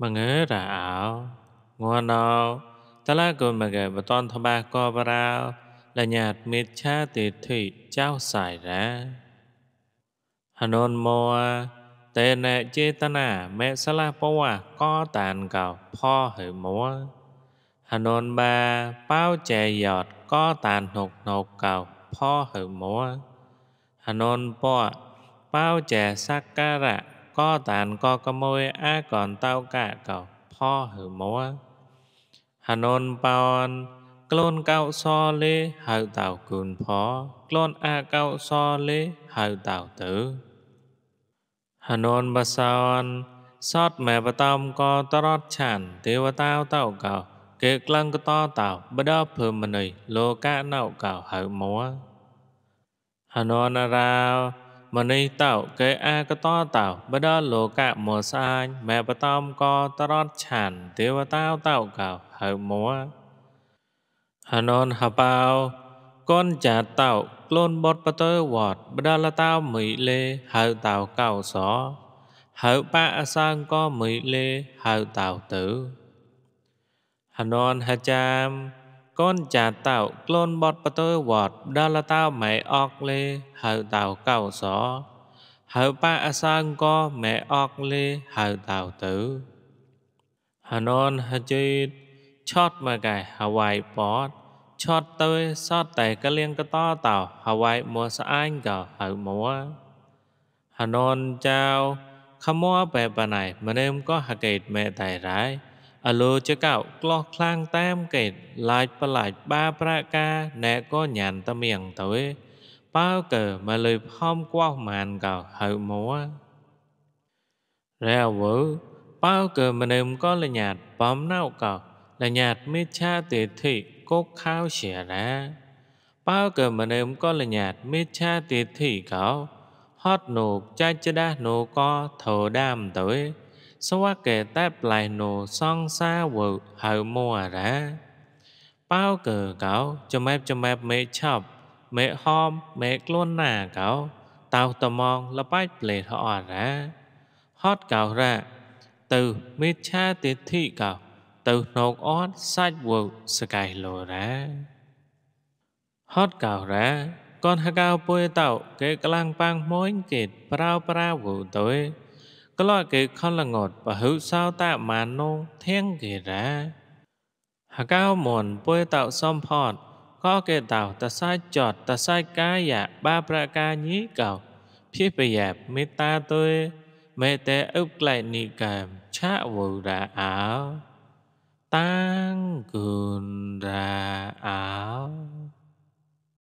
mà mangê ra ảo ngô nô ta la cô mà gầy bà tôn thô ba co bà rào là nhạt mê cha tì thủy trao xài ra hà nôn mô tê nệ chê ta nà mẹ sá la bó à co tàn cào pho hử múa hà nôn ba bao chè giọt co tàn hục nục cào pho hử múa hà nôn bó bao chè sắc ca rạ ក៏តានក៏កមួយអាកនតោកៈកោផហឺមួហណនបោនក្លូនកោសលេហៅតៅគូនផក្លូនអាកោសលេហៅតៅទៅហណនបសោនសតមែបតំក៏តរតឆានទេវតាតៅកោគេក្លងកតតៅបដភមនីលោកាណៅកោហៅមួហណនរាវមនីតោកេអាកតតោបដលោកមោសាញមេបតំកតរតឆានទេវតោតោកោហៅមួហណនហបោកូនចាតោក្លូនបតបតើវត្តបដលតោមីលេហៅតោកោសហៅបាអសាងកមីលេហៅតោទៅហណនហចាំก้นจาเต่ากลนบอดประตูวอด ดาลเต่าไม่ออกเลยเฮาเต่าเก่าสอหาป้าอสังก็ไม่ออกเลยเฮาเต่าตื้อฮานอนฮจีดชอดมาไก่ฮาวายปอดชอดเตยซอดแต่กะเลียงกะต้อเต่าฮาวายมัวสะอ้ายก่าเฮาหมัวฮานอนเจ้าขโมยไปปะไหนมาเนิมก็ฮะเกิดแม่ตายร้ายឥឡូវជាកោក្លោះខ្លាំងតាមកេតឡាចប្រឡាចបាប្រកាណែក៏ញ៉ានតមៀងទៅឯប៉ៅកើមកលុយផំកោះមានកោហៅមួរែវើប៉ៅកើមនឹមក៏លញាតបំណៅកោលញាតមិឆាទេធិកុកខាវជារាប៉ៅកើមនឹមក៏លញាតមិឆាទេធិកោហត់នោកចាច់ចដាស់នោកោធោដាមទៅឯស្វះកេតែប្លែណូសងសាវើហៅមអរាប៉ៅកើកោចមែបចមែបមេឆប់ មេហមមេខ្លួនណាកោតៅតំងលបាច់ប្លេហអរាហតកោរៈទៅមេឆាទិដ្ឋិកោទៅណោកអត់សាច់វើសកៃលរ៉ាហតកោរ៉ាកនហកៅពុយតោគេក្លាំងប៉ាំងមួយគេប្រោប្រាវទៅ klake khalangot pahu sao ta mano thiang ge ra hakao mon poe tao som phot có kê tàu ta sai chọt ta sai cá dạ ba pra ca nhí cầu phía bề dạp mê ta tôi mê tê ức lại nị cảm chá vụ ra áo tăng cường ra áo